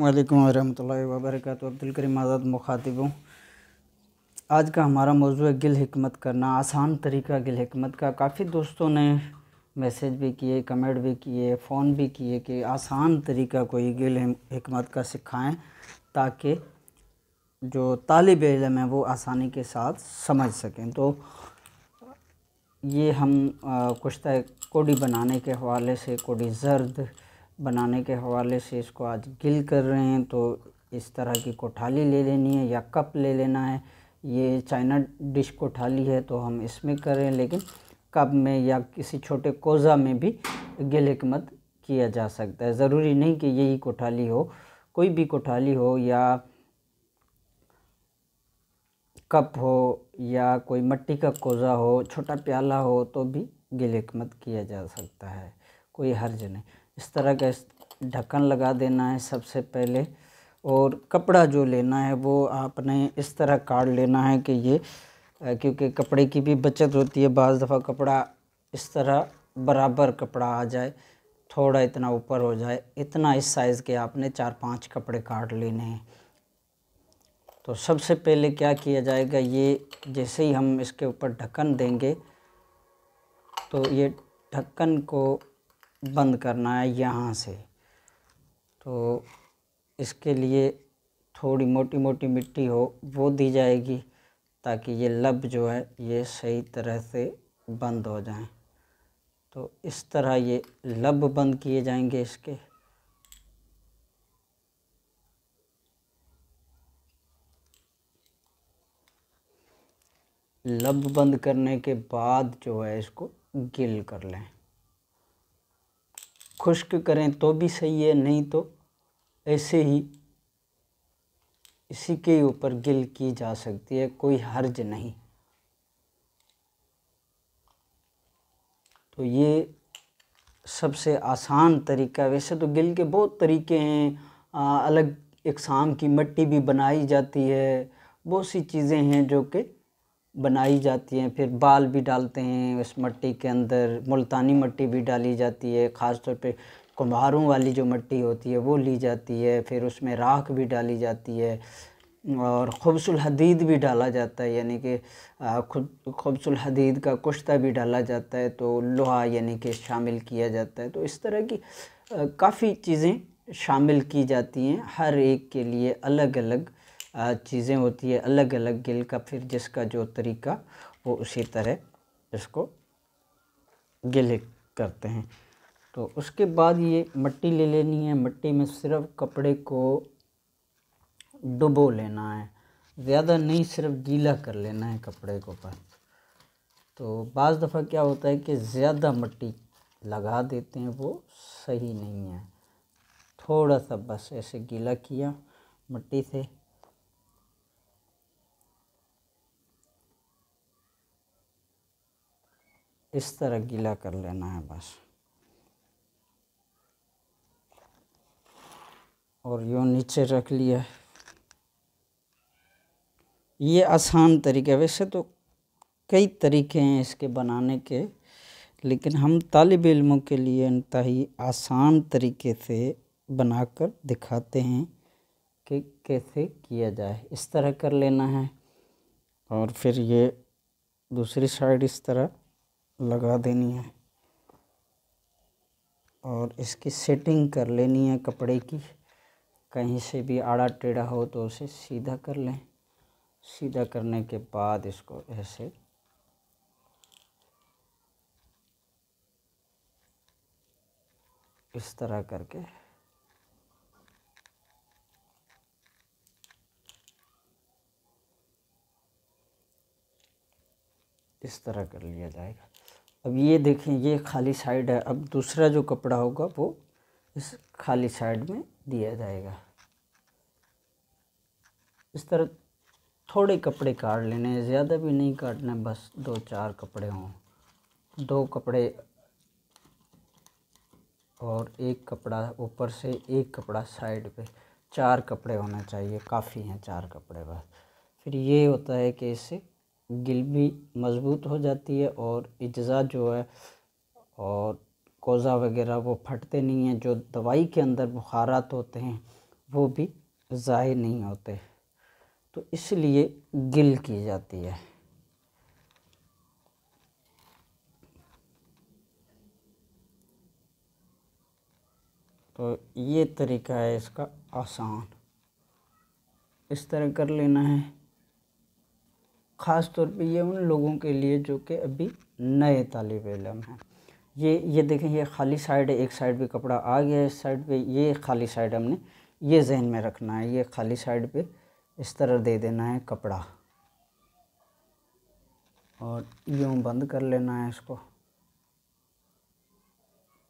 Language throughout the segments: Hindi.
वालेकुम वरहमल अब्दुल करीम आज़ाद मुखातिब हूँ आज का हमारा मौजू है गिल हमत करना आसान तरीका गिल हमत का काफ़ी दोस्तों ने मैसेज भी किए कमेंट भी किए फ़ोन भी किए कि आसान तरीका कोई गिल हमत का सिखाएं ताकि जो तालब इलम है वो आसानी के साथ समझ सकें तो ये हम कुश्ता कोडी बनाने के हवाले से कोडी जर्द बनाने के हवाले से इसको आज गिल कर रहे हैं तो इस तरह की कोठाली ले लेनी है या कप ले लेना है ये चाइना डिश कोठाली है तो हम इसमें करें लेकिन कप में या किसी छोटे कोज़ा में भी गिल हमत किया जा सकता है ज़रूरी नहीं कि यही कोठाली हो कोई भी कोठाली हो या कप हो या कोई मट्टी का कोज़ा हो छोटा प्याला हो तो भी गिल हमत किया जा सकता है कोई हर्ज नहीं इस तरह का ढक्कन लगा देना है सबसे पहले और कपड़ा जो लेना है वो आपने इस तरह काट लेना है कि ये क्योंकि कपड़े की भी बचत होती है बज़ दफ़ा कपड़ा इस तरह बराबर कपड़ा आ जाए थोड़ा इतना ऊपर हो जाए इतना इस साइज़ के आपने चार पांच कपड़े काट लेने हैं तो सबसे पहले क्या किया जाएगा ये जैसे ही हम इसके ऊपर ढक्कन देंगे तो ये ढक्कन को बंद करना है यहाँ से तो इसके लिए थोड़ी मोटी मोटी मिट्टी हो वो दी जाएगी ताकि ये लब जो है ये सही तरह से बंद हो जाए तो इस तरह ये लब बंद किए जाएंगे इसके लब बंद करने के बाद जो है इसको गिल कर लें खुश्क करें तो भी सही है नहीं तो ऐसे ही इसी के ऊपर गिल की जा सकती है कोई हर्ज नहीं तो ये सबसे आसान तरीका वैसे तो गिल के बहुत तरीके हैं आ, अलग इकसाम की मट्टी भी बनाई जाती है बहुत सी चीज़ें हैं जो कि बनाई जाती हैं फिर बाल भी डालते हैं उस मट्टी के अंदर मुल्तानी मट्टी भी डाली जाती है ख़ास तौर पे कुम्हारों वाली जो मट्टी होती है वो ली जाती है फिर उसमें राख भी डाली जाती है और खबसुल हदीद भी डाला जाता है यानी कि खुद खबसुल हदीद का कुश्ता भी डाला जाता है तो लोहा यानी कि शामिल किया जाता है तो इस तरह की काफ़ी चीज़ें शामिल की जाती हैं हर एक के लिए अलग अलग चीज़ें होती है अलग अलग गिल का फिर जिसका जो तरीका वो उसी तरह इसको गिले करते हैं तो उसके बाद ये मिट्टी ले लेनी है मिट्टी में सिर्फ कपड़े को डुबो लेना है ज़्यादा नहीं सिर्फ गीला कर लेना है कपड़े को पर तो बज़ दफ़ा क्या होता है कि ज़्यादा मिट्टी लगा देते हैं वो सही नहीं है थोड़ा सा बस ऐसे गीला किया मिट्टी से इस तरह गीला कर लेना है बस और यो नीचे रख लिया ये आसान तरीका वैसे तो कई तरीके हैं इसके बनाने के लेकिन हम तालब इलमों के लिए ही आसान तरीके से बनाकर दिखाते हैं कि कैसे किया जाए इस तरह कर लेना है और फिर ये दूसरी साइड इस तरह लगा देनी है और इसकी सेटिंग कर लेनी है कपड़े की कहीं से भी आड़ा टेढ़ा हो तो उसे सीधा कर लें सीधा करने के बाद इसको ऐसे इस तरह करके इस तरह कर लिया जाएगा अब ये देखें ये खाली साइड है अब दूसरा जो कपड़ा होगा वो इस खाली साइड में दिया जाएगा इस तरह थोड़े कपड़े काट लेने ज़्यादा भी नहीं काटना बस दो चार कपड़े हों दो कपड़े और एक कपड़ा ऊपर से एक कपड़ा साइड पे चार कपड़े होने चाहिए काफ़ी हैं चार कपड़े बस फिर ये होता है कि इसे गिल भी मज़बूत हो जाती है और अज्जा जो है और कोज़ा वगैरह वो फटते नहीं हैं जो दवाई के अंदर बुखारात होते हैं वो भी ज़ाहिर नहीं होते तो इसलिए गिल की जाती है तो ये तरीका है इसका आसान इस तरह कर लेना है ख़ास तौर पे ये उन लोगों के लिए जो कि अभी नए तालब इलम हैं ये ये देखें ये खाली साइड है एक साइड पे कपड़ा आ गया है इस साइड पे ये खाली साइड हमने ये जहन में रखना है ये खाली साइड पे इस तरह दे देना है कपड़ा और यूँ बंद कर लेना है इसको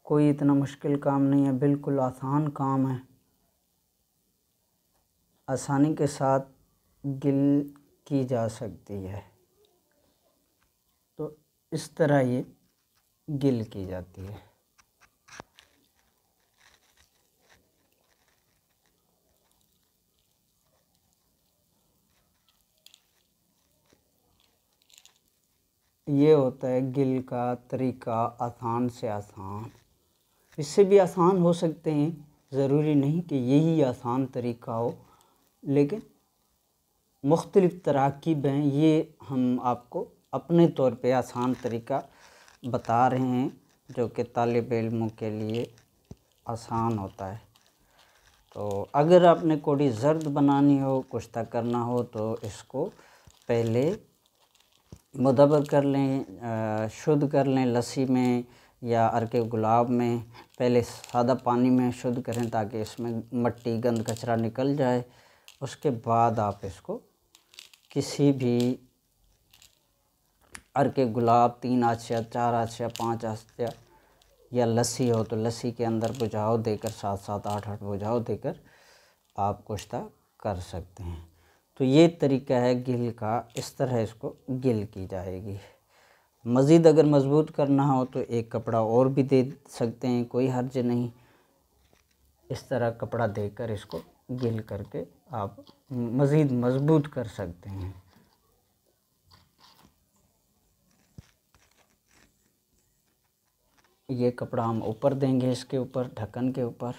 कोई इतना मुश्किल काम नहीं है बिल्कुल आसान काम है आसानी के साथ गिल की जा सकती है तो इस तरह ये गिल की जाती है ये होता है गिल का तरीका आसान से आसान इससे भी आसान हो सकते हैं ज़रूरी नहीं कि यही आसान तरीका हो लेकिन मुख्तलिफ़ तरकीब हैं ये हम आपको अपने तौर पे आसान तरीका बता रहे हैं जो कि तालब इलमों के लिए आसान होता है तो अगर आपने कोडी जर्द बनानी हो कुश्ता करना हो तो इसको पहले मुदबर कर लें शुद्ध कर लें लस्सी में या अरके गुलाब में पहले सादा पानी में शुद्ध करें ताकि इसमें मट्टी गंद कचरा निकल जाए उसके बाद आप इसको किसी भी अर के गुलाब तीन आशिया चार आशिया पाँच आशिया या लस्सी हो तो लस्सी के अंदर बुझाव देकर सात सात आठ आठ बुझाव देकर आप कुश्ता कर सकते हैं तो ये तरीका है गिल का इस तरह इसको गिल की जाएगी मज़ीद अगर मजबूत करना हो तो एक कपड़ा और भी दे सकते हैं कोई हर्ज नहीं इस तरह कपड़ा देकर इसको गिल करके आप मज़ीद मज़बूत कर सकते हैं ये कपड़ा हम ऊपर देंगे इसके ऊपर ढक्कन के ऊपर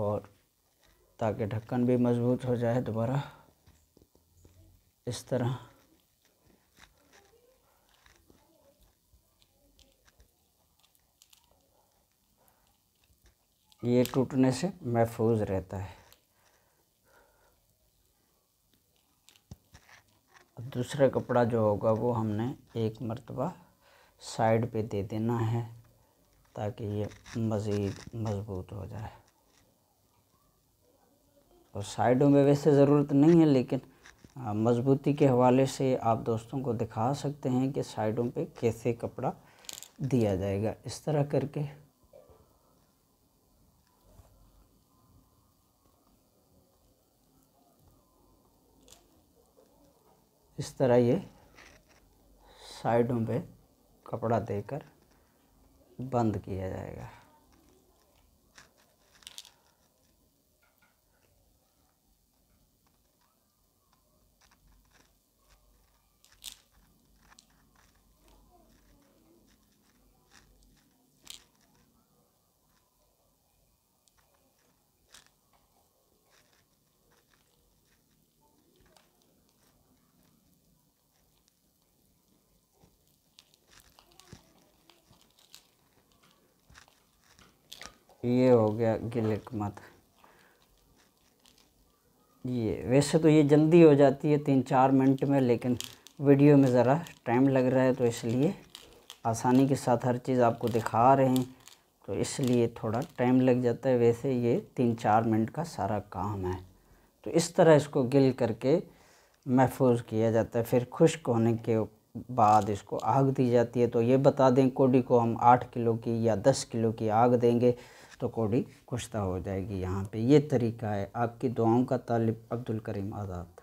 और ताकि ढक्कन भी मज़बूत हो जाए दोबारा इस तरह ये टूटने से महफूज रहता है दूसरा कपड़ा जो होगा वो हमने एक मरतबा साइड पे दे देना है ताकि ये मज़ीद मज़बूत हो जाए और साइडों में वैसे ज़रूरत नहीं है लेकिन मज़बूती के हवाले से आप दोस्तों को दिखा सकते हैं कि साइडों पे कैसे कपड़ा दिया जाएगा इस तरह करके इस तरह ये साइडों पे कपड़ा देकर बंद किया जाएगा ये हो गया गिलिक मत ये वैसे तो ये जल्दी हो जाती है तीन चार मिनट में लेकिन वीडियो में ज़रा टाइम लग रहा है तो इसलिए आसानी के साथ हर चीज़ आपको दिखा रहे हैं तो इसलिए थोड़ा टाइम लग जाता है वैसे ये तीन चार मिनट का सारा काम है तो इस तरह इसको गिल करके महफूज किया जाता है फिर खुश्क होने के बाद इसको आग दी जाती है तो ये बता दें कोडी को हम आठ किलो की या दस किलो की आग देंगे तो कौड़ी कुश्ता हो जाएगी यहाँ पे ये तरीका है आपकी दुआओं का तालिब अब्दुल करीम आज़ाद